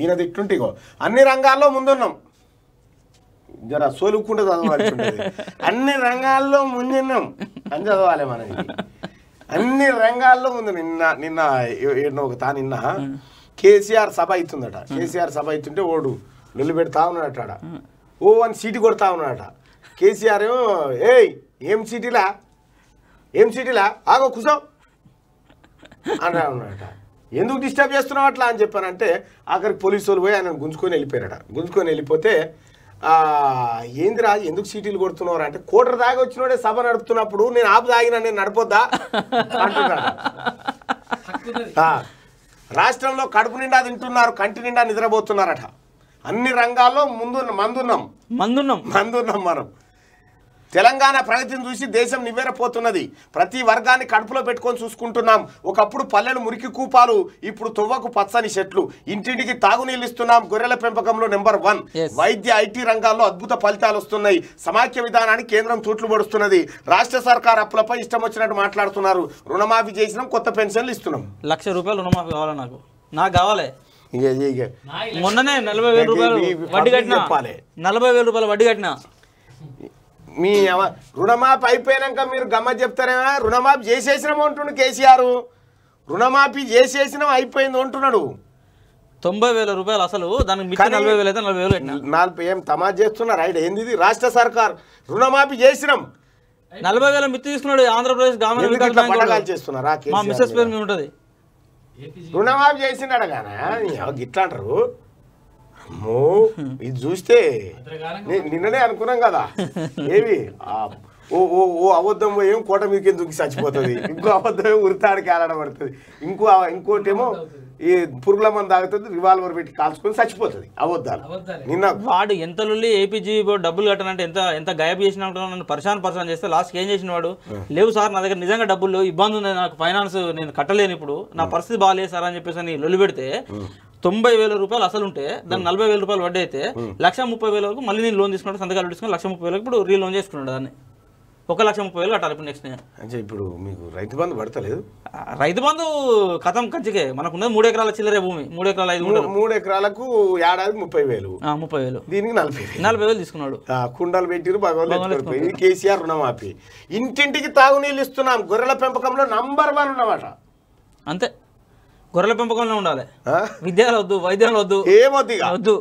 ఈయనది ఇట్లుంటిగో అన్ని రంగాల్లో ముందున్నాం జర సోలుకుంటే చదవాలి అన్ని రంగాల్లో ముందున్నాం అని చదవాలి మనకి అన్ని రంగాల్లో ముందు నిన్న నిన్న ఏడు ఒక తా నిన్న కేసీఆర్ సభ అవుతుందట కేసీఆర్ సభ అవుతుంటే ఓడు నిల్లు పెడతా ఉన్నాడట ఆడ ఓ అని సీటు కొడతా ఉన్నాడట కేసీఆర్ ఏమో ఏయ్ ఏం సీటీలా ఏం సీటీలా ఆగో కుసం అని ఉన్నాడట ఎందుకు డిస్టర్బ్ చేస్తున్నావు అట్లా అని చెప్పానంటే ఆఖరికి పోలీసు వాళ్ళు పోయి ఆయన గుంజుకొని వెళ్ళిపోయారట గుంజుకొని వెళ్ళిపోతే ఏందిరా ఎందుకు సీటీలు కొడుతున్నారు అంటే కోటర్ దాగి వచ్చినోడే సభ నడుపుతున్నప్పుడు నేను ఆపు దాగిన నేను నడపొద్దా రాష్ట్రంలో కడుపు నిండా తింటున్నారు కంటి నిండా నిద్రపోతున్నారట అన్ని రంగాల్లో ముందు మందున్నాం మందున్నాం మందున్నాం మనం తెలంగాణ ప్రగతిని చూసి దేశం నివ్వెరపోతున్నది ప్రతి వర్గాన్ని కడుపులో పెట్టుకొని చూసుకుంటున్నాం ఒకప్పుడు పల్లెలు మురికి కూపాలు ఇప్పుడు తువ్వకు పచ్చని చెట్లు ఇంటింటికి తాగునీళ్ళు ఇస్తున్నాం గొర్రెల పెంపకంలో నెంబర్ వన్ వైద్య ఐటీ రంగాల్లో అద్భుత ఫలితాలు వస్తున్నాయి సమాఖ్య విధానాన్ని కేంద్రం తూట్లు పడుస్తున్నది రాష్ట్ర సర్కార్ అప్పులపై ఇష్టం వచ్చినట్టు మాట్లాడుతున్నారు రుణమాఫీ చేసినాం కొత్త పెన్షన్లు ఇస్తున్నాం లక్ష రూపాయలు రుణమాఫీ కావాలి నాకు నాకు కావాలి మొన్ననే నలభై వేల రూపాయలు వడ్డీ కట్టిన నలభై వేల రూపాయలు వడ్డీ కట్టిన మీ రుణమాఫీ అయిపోయాక మీరు గమ్మ చెప్తారేమో రుణమాఫీ చేసేసినాం అంటుండు కేసీఆర్ రుణమాఫీ చేసేసినాం అయిపోయింది అంటున్నాడు తొంభై వేల రూపాయలు అసలు దానికి నలభై వేలు అయితే నలభై వేలు నలభై ఏం తమా చేస్తున్నారు ఆయన ఏంది ఇది రాష్ట్ర సర్కార్ రుణమాఫీ చేసినాం నలభై వేల మిత్తి తీసుకున్నాడు ఆంధ్రప్రదేశ్ గ్రామీణ ఉంటుంది రుణమాఫీ చేసినాడు ఇట్లా అంటారు అమ్మో ఇది చూస్తే నిన్ననే అనుకున్నాం కదా ఏవి ఓ ఓ ఓ అబద్ధం ఏం కోట మీదకి ఎందుకు చచ్చిపోతుంది ఇంకో అబద్ధమే ఉరితాడికి ఆడబడుతుంది ఇంకో ఇంకోటేమో ఈ పురుగుల మంది తాగుతుంది రివాల్వర్ పెట్టి కాల్చుకొని చచ్చిపోతుంది అబద్ధాలు నిన్న వాడు ఎంత నుండి ఏపీజీ డబ్బులు కట్టనంటే ఎంత ఎంత గాయబ్ చేసిన నన్ను పరిశాన్ పరిశాన్ చేస్తే లాస్ట్కి ఏం చేసిన వాడు లేవు సార్ నా దగ్గర నిజంగా డబ్బులు ఇబ్బంది ఉంది నాకు ఫైనాన్స్ నేను కట్టలేను ఇప్పుడు నా పరిస్థితి బాగాలేదు సార్ అని చెప్పేసి అని లొల్లి పెడితే తొంభై వేల రూపాయలు అసలు ఉంటే దాన్ని నలభై వేల రూపాయలు వడ్డీ అయితే లక్ష ముప్పై వేల వరకు మళ్ళీ నేను లోన్ తీసుకున్నాడు సంతకాలు తీసుకుని లక్ష ముప్పై వేలకు ఇప్పుడు రీలోన్ చేసుకున్నాడు దాన్ని ఒక లక్ష ముప్పై వేలు కట్టాలి ఇప్పుడు నెక్స్ట్ అంటే ఇప్పుడు మీకు రైతు బంధు పడతలేదు రైతు బంధు కథం కంచికే మనకున్నది మూడు ఎకరాల చిల్లరే భూమి మూడు ఎకరాల ఐదు మూడు ఎకరాలకు ఏడాది ముప్పై వేలు ముప్పై వేలు దీనికి నలభై వేలు నలభై వేలు తీసుకున్నాడు కుండలు పెట్టిరు భగవాన్ కేసీఆర్ రుణమాఫీ ఇంటింటికి తాగునీళ్ళు ఇస్తున్నాం గొర్రెల పెంపకంలో నంబర్ వన్ ఉన్నమాట అంతే గొర్రెల పెంపకంలో ఉండాలి విద్యాలు వద్దు వైద్యాలు వద్దు ఏమద్దు వద్దు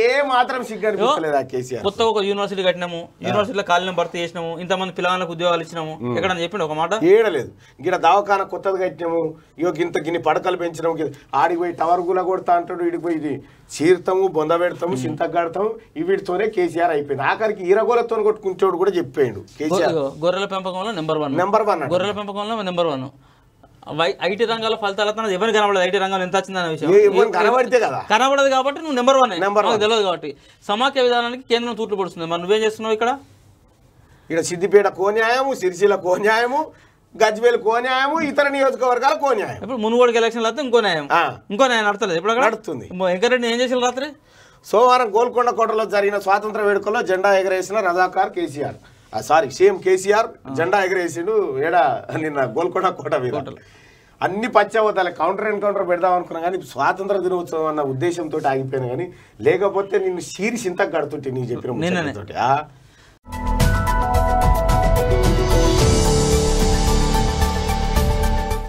ఏ మాత్రం సిగ్గనిపించలేదా కేసీఆర్ కొత్త ఒక యూనివర్సిటీ కట్టినాము యూనివర్సిటీలో ఖాళీలను భర్తీ చేసినాము ఇంతమంది పిల్లలకు ఉద్యోగాలు ఇచ్చినాము ఎక్కడ చెప్పిండు ఒక మాట ఏడలేదు గిడ దవాఖాన కొత్తది కట్టినాము ఇగో ఇంత గిన్ని పడకలు పెంచినాము ఆడికి పోయి టవర్ గుల కొడతా అంటాడు ఇడికి పోయి ఇది చీరతాము బొంద పెడతాము చింతగాడతాము వీటితోనే కేసీఆర్ అయిపోయింది ఆఖరికి ఈరగోలతో కొట్టుకుంటోడు కూడా చెప్పాడు కేసీఆర్ గొర్రెల పెంపకంలో నెంబర్ వన్ నెంబర్ వన్ గొర్రెల పెంపకంలో నెంబర్ వన్ ఐటీ రంగాల ఫలితాల ఎవరు కనబడదు ఐటీ రంగంలో ఎంత వచ్చిందనే విషయం కనబడితే కదా కనబడదు కాబట్టి నువ్వు నెంబర్ వన్ నెంబర్ తెలియదు కాబట్టి సమాఖ్య విధానానికి కేంద్రం తూట్లు పడుతుంది మరి నువ్వేం చేస్తున్నావు ఇక్కడ ఇక్కడ సిద్దిపేట కో న్యాయము సిరిసిల్ల కో న్యాయము గజ్వేల్ కో న్యాయము ఇతర నియోజకవర్గాల కో న్యాయం ఇప్పుడు మునుగోడికి ఎలక్షన్లు అయితే ఇంకో న్యాయం ఇంకో న్యాయం నడతలేదు ఇప్పుడు నడుతుంది వెంకరెడ్డి ఏం చేసిన రాత్రి సోమవారం గోల్కొండ కోటలో జరిగిన స్వాతంత్ర వేడుకలో జెండా ఎగరేసిన రజాకార్ కేసీఆర్ సారీ సేమ్ కేసీఆర్ జెండా ఎగరేసిండు ఏడా నిన్న గోల్కొండ కోట మీద అన్ని పచ్చవతాలి కౌంటర్ అండ్ కౌంటర్ పెడదాం అనుకున్నా కానీ స్వాతంత్ర దినోత్సవం అన్న ఉద్దేశంతో ఆగిపోయినా కానీ లేకపోతే నిన్ను సీరిస్ ఇంతకు కడుతుంటే నీ చెప్పిన తోటి